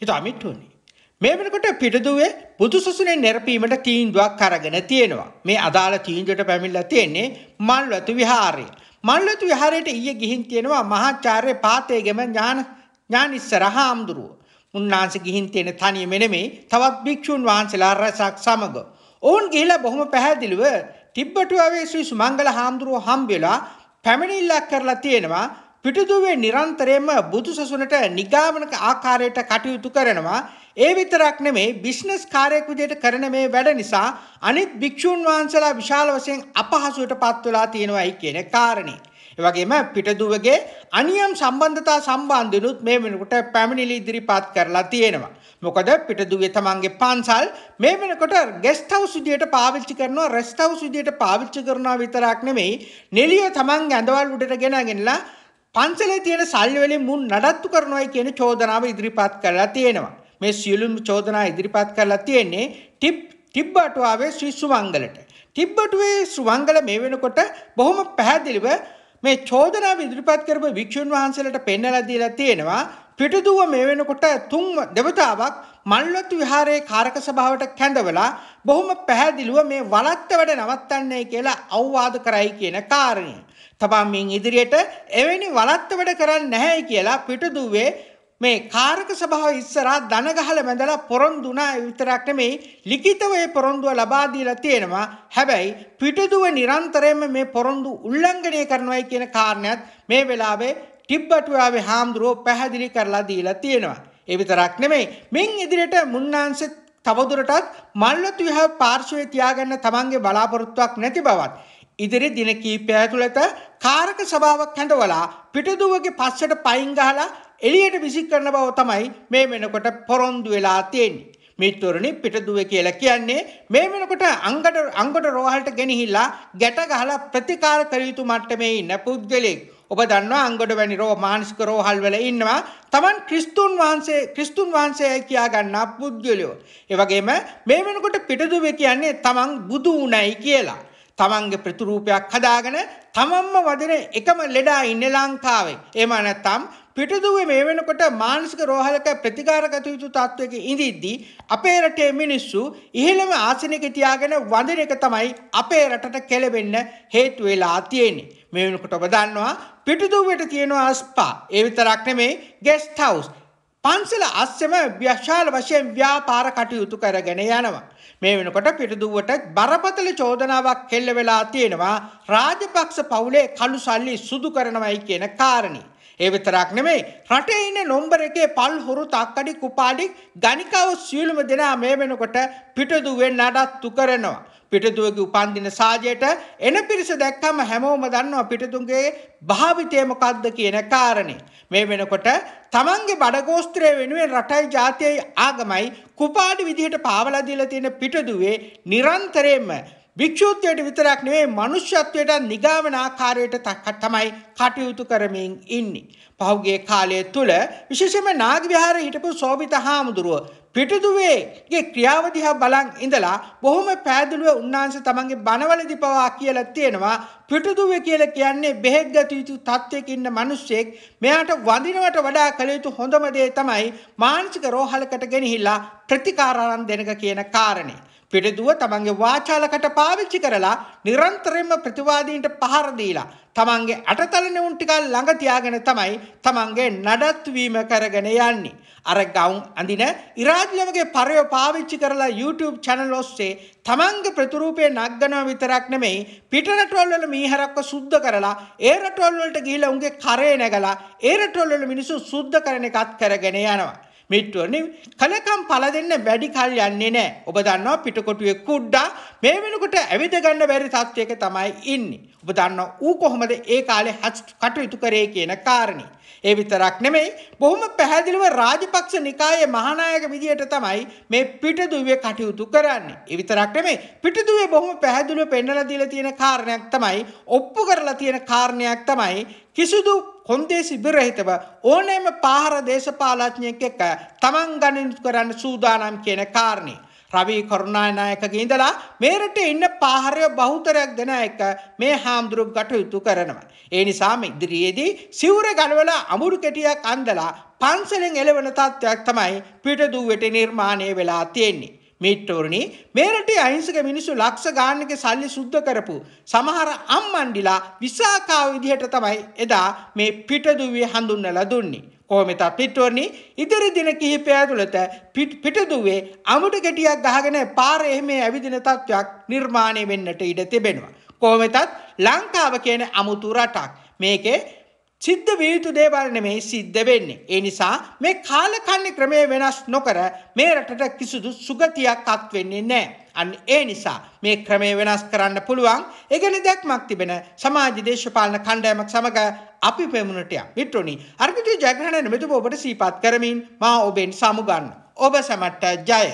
හිතා මිට්ටුවනි. මේ වෙනකොට පිටදුවේ බුදුසසුනේ නැරපීමට තීන්දුවක් අරගෙන තියෙනවා. මේ අදාළ තීන්දුවට පැමිණලා තියෙන්නේ මල්වතු විහාරය. මල්වතු විහාරයට ඊයේ ගිහින් තියෙනවා මහාචාර්ය පාතේගම ඥාන ඥානිස්සර හාමුදුරුව. උන්වහන්සේ ගිහින් තියෙන තනියම නෙමෙයි තවත් භික්ෂුන් වහන්සේලා රැසක් සමග. ඔවුන් ගිහිලා බොහොම පැහැදිලිව තිබ්බටුවාවේ ශ්‍රී සුමංගල හාමුදුරුව හම්බෙලා පැමිණිල්ලක් කරලා තියෙනවා පිටුදුවේ නිරන්තරයෙන්ම බුදුසසුනට නිගාමනක ආකාරයට කටයුතු කරනවා. ඒ විතරක් නෙමේ බිස්නස් කාර්යයක් විදිහට කරන මේ වැඩ නිසා අනිත් භික්ෂුන් වහන්සේලා විශාල වශයෙන් අපහසුවට පත් වෙලා තියෙනවායි කියන කාරණේ. ඒ වගේම පිටදුවගේ අනියම් සම්බන්ධතා සම්බන්ධිනුත් මේ වෙනකොට පැමිණිලි ඉදිරිපත් කරලා තියෙනවා. මොකද පිටදුවේ තමන්ගේ පන්සල් මේ වෙනකොට ගෙස්ට් හවුස් විදියට පාවිච්චි කරනවා, රෙස්ට් හවුස් විදියට පාවිච්චි කරනවා විතරක් නෙමෙයි, නිලිය තමන් ඇඳවල් උඩට ගෙනගෙනලා පන්සලේ තියෙන සල්ලි වලින් මුන් නඩත්තු කරනවායි කියන චෝදනාව ඉදිරිපත් කරලා තියෙනවා. මේ සියලුම චෝදනා ඉදිරිපත් කරලා තියෙන්නේ ටිප් තිබ්බටුවාවේ ශ්‍රී සුවංගලට. තිබ්බටුවේ සුවංගල මේ වෙනකොට බොහොම පැහැදිලිව මේ චෝදනාව ඉදිරිපත් කරපු වික්ෂුන් වහන්සේලට පෙන්වලා දීලා තියෙනවා පිටුදුව මේ වෙනකොට තුන් දෙවතාවක් මල්ලොත් විහාරයේ කාරක සභාවට කැඳවලා බොහොම පැහැදිලිව මේ වලත්ත වැඩ නවත්තන්නේ කියලා අවවාද කරයි කියන කාරණය. තබන් මින් ඉදිරියට එවැනි වලත්ත වැඩ කරන්නේ නැහැ කියලා පිටදුවේ මේ කාරක සභාව ඉස්සරහා දන ගහලා බඳලා පොරොන්දුනා විතරක් නෙමෙයි ලිඛිතව ඒ පොරොන්දුව ලබා දීලා තියෙනවා. හැබැයි පිටදුව නිරන්තරයෙන්ම මේ පොරොන්දු උල්ලංඝනය කරනවායි කියන කාරණයක් මේ වෙලාවේ ටිබ්බටුවාවේ හාමුදුරුවෝ පැහැදිලි කරලා දීලා තියෙනවා. ඒ විතරක් නෙමෙයි මින් ඉදිරියට මුන්නාන්සෙත් තවදුරටත් මල්වතු විහාර පාර්ශවයේ තියාගන්න තමන්ගේ බලාපොරොත්තුවක් නැති බවත් ඉදිරි දින කීපය ඇතුළත කාරක සභාවක් හැඳවලා පිටදුවගේ පස්සට පයින් ගහලා එළියට විසික් කරන බව තමයි මේ වෙනකොට පොරොන්දු වෙලා තියෙන්නේ. මිත්වරණි පිටදුවේ කියලා කියන්නේ මේ වෙනකොට අංගට අංගට රෝහලට ගෙනහිලා ගැට ගහලා ප්‍රතිකාර කළ යුතු මට්ටමේ ඉන්න පුද්ගලෙක්. ඔබ දන්නවා අංගොඩ වැනි රෝ මානසික රෝහල් වල ඉන්නවා තමන් ක්‍රිස්තුන් වහන්සේ ක්‍රිස්තුන් වහන්සේයි කියා ගන්නා පුද්ගලයෝ. ඒ වගේම මේ වෙනකොට පිටදුවේ කියන්නේ තමන් බුදු උණයි කියලා. තමන්ගේ ප්‍රතිරූපයක් හදාගෙන තමන්ම වදින එකම ලෙඩා ඉන්නේ ලංකාවේ. එහෙම නැත්නම් පිටදුවේ මේ වෙනකොට මානසික රෝහලක ප්‍රතිකාර ගත යුතු තත්වයක ඉඳිද්දී අපේ රටේ මිනිස්සු ඉහළම ආසනයක තියාගෙන වඳින එක තමයි අපේ රටට කෙලවෙන්න හේතු වෙලා තියෙන්නේ. මේ වෙනකොට ඔබ දන්නවා පිටිදුවට තියෙනවා ස්පා. ඒ විතරක් නෙමේ ගෙස්ට් හවුස්. පන්සල අස්සෙම විශාල වශයෙන් ව්‍යාපාර කටයුතු කරගෙන යනවා. මේ වෙනකොට පිටිදුවට බරපතල චෝදනාවක් හෙල්ල වෙලා තියෙනවා රාජපක්ෂ පවුලේ කළු සල්ලි සුදු කරනවයි කියන කාරණේ. ඒ විතරක් නෙමෙයි රටේ ඉන්න නොම්බර එකේ පල් හොරු තක්කඩි කුපාඩි ගණිකාව සියලුම දෙනා මේ වෙනකොට පිටිදුවෙන් නඩත්තු කරනවා. පිටුදුවගේ උපන්දින සාජයට එන පිරිස දැක්කම හැමෝම දන්නවා පිටුතුන්ගේ භාවිතය මොකද්ද කියන කාරණේ. මේ වෙනකොට තමන්ගේ බඩගෝස්ත්‍රය වෙනුවෙන් රටයි ජාතියයි ආගමයි කුපාඩි විදිහට පාවලා දීලා තියෙන පිටුදුවේ නිරන්තරයෙන්ම භික්ෂූත්වයට විතරක් නෙවෙයි මනුෂ්‍යත්වයට නිගාවන ආකාරයට තමයි කටයුතු කරමින් ඉන්නේ. පහුගිය කාලය තුල විශේෂයෙන්ම නාග විහාරයේ හිටපු සෝබිත හාමුදුරුව පිටිදුවේගේ ක්‍රියාව දිහා බලන් ඉඳලා බොහොම පෑදුලුව උන්වහන්සේ තමන්ගේ බණවලදී පවා කියලා තියෙනවා පිටිදුවේ කියලා කියන්නේ බෙහෙත් ගත යුතු තත්ත්වයක ඉන්න මිනිස්සෙක් මෙයාට වඳිනවට වඩා කළ යුතු හොඳම දේ තමයි මානසික රෝහලකට ගෙනහිලා ප්‍රතිකාරාරම් දෙනක කියන කාරණේ පිටිදුව තමන්ගේ වාචාලකට පාවිච්චි කරලා නිරන්තරයෙන්ම ප්‍රතිවාදීන්ට පහර දීලා තමන්ගේ අටතලනවුන් ටිකක් ළඟ තියාගෙන තමයි තමන්ගේ නඩත්වීම කරගෙන යන්නේ. අර ගවුම් අඳින ඉරාජ්ලවගේ පරයෝ පාවිච්චි කරලා YouTube channel ඔස්සේ තමන්ගේ ප්‍රතිරූපය නගනවා විතරක් නෙමෙයි පිට රටවල් වල මීහරක්ව සුද්ධ කරලා ඒ රටවල් වලට ගිහිලා උන්ගේ කරේ නැගලා ඒ රටවල් වල මිනිස්සු සුද්ධ කරන එකත් කරගෙන යනවා. මිත්‍රවනි කලකම් පල දෙන්න වැඩි කල් යන්නේ නැහැ. ඔබ දන්නවා පිටකොටුවේ කුඩා මේ වෙනකොට ඇවිද ගන්න බැරි තත්ත්වයක තමයි ඉන්නේ. ඔබ දන්නවා ඌ කොහොමද ඒ කාලේ කටයුතු කරේ කියන කාරණේ. ඒ විතරක් නෙමෙයි බොහොම පැහැදිලිව රාජපක්ෂ නිකායේ මහානායක විදියට තමයි මේ පිටදුවේ කටයුතු කරන්නේ. ඒ විතරක් නෙමෙයි පිටදුවේ බොහොම පැහැදිලිව පෙන්වලා දීලා තියෙන කාරණයක් තමයි ඔප්පු කරලා තියෙන කාරණයක් තමයි කිසිදු කොන්දේසි විරහිතව ඕනෑම පාහර දේශපාලඥයෙක් එක්ක තමන් ගණිතු කරන්න සූදානම් කියන කාරණේ. රවි කරුණානායකගේ ඉඳලා මේ රටේ ඉන්න පාහරය බහුතරයක් දෙන එක මේ හාමුදුරුවෝ කටයුතු කරනවා. ඒ නිසාම ඉදිරියේදී සිවුර ගලවලා අමුඩු කෙටියක් අන්දලා පන්සලෙන් එළවෙන තත්ත්වයක් තමයි පිටදුවට නිර්මාණය වෙලා තියෙන්නේ. මිට්ටෝරණි මේරටේ අහිංසක මිනිස්සු ලක්ෂ ගානක සල්ලි සුද්ධ කරපු සමහර අම්මන්ඩිලා විසාකාව විදිහට තමයි එදා මේ පිටදුවේ හඳුන්වලා දුන්නේ. කොහොමද පිට්ටෝරණි ඉදිරි දින කිහිපය ඇතුළත පිටදුවේ අමුඩ ගැටියක් ගහගෙන පාර එහෙම ඇවිදින තත්ත්වයක් නිර්මාණය වෙන්නට ඉඩ තිබෙනවා. කොහොමදත් ලංකාව කියන අමුතු රටක්. මේකේ සිද්ධ විය යුතු දේවල් නෙමෙයි සිද්ධ වෙන්නේ. ඒ නිසා මේ කාලකන්ණි ක්‍රමය වෙනස් නොකර මේ රටට කිසිදු සුගතියක් අත් වෙන්නේ නැහැ. අන්න ඒ නිසා මේ ක්‍රමය වෙනස් කරන්න පුළුවන්. ඒ ගැන දැක්මක් තිබෙන සමාජ දේශපාලන කණ්ඩායමක් සමග අපි පෙමුණට යම්. මිත්‍රෝනි, අර්ගිත ජයග්‍රහණ නිමිතුව ඔබට සීපත් කරමින් මා ඔබෙන් සමුගන්න. ඔබ සමට ජය.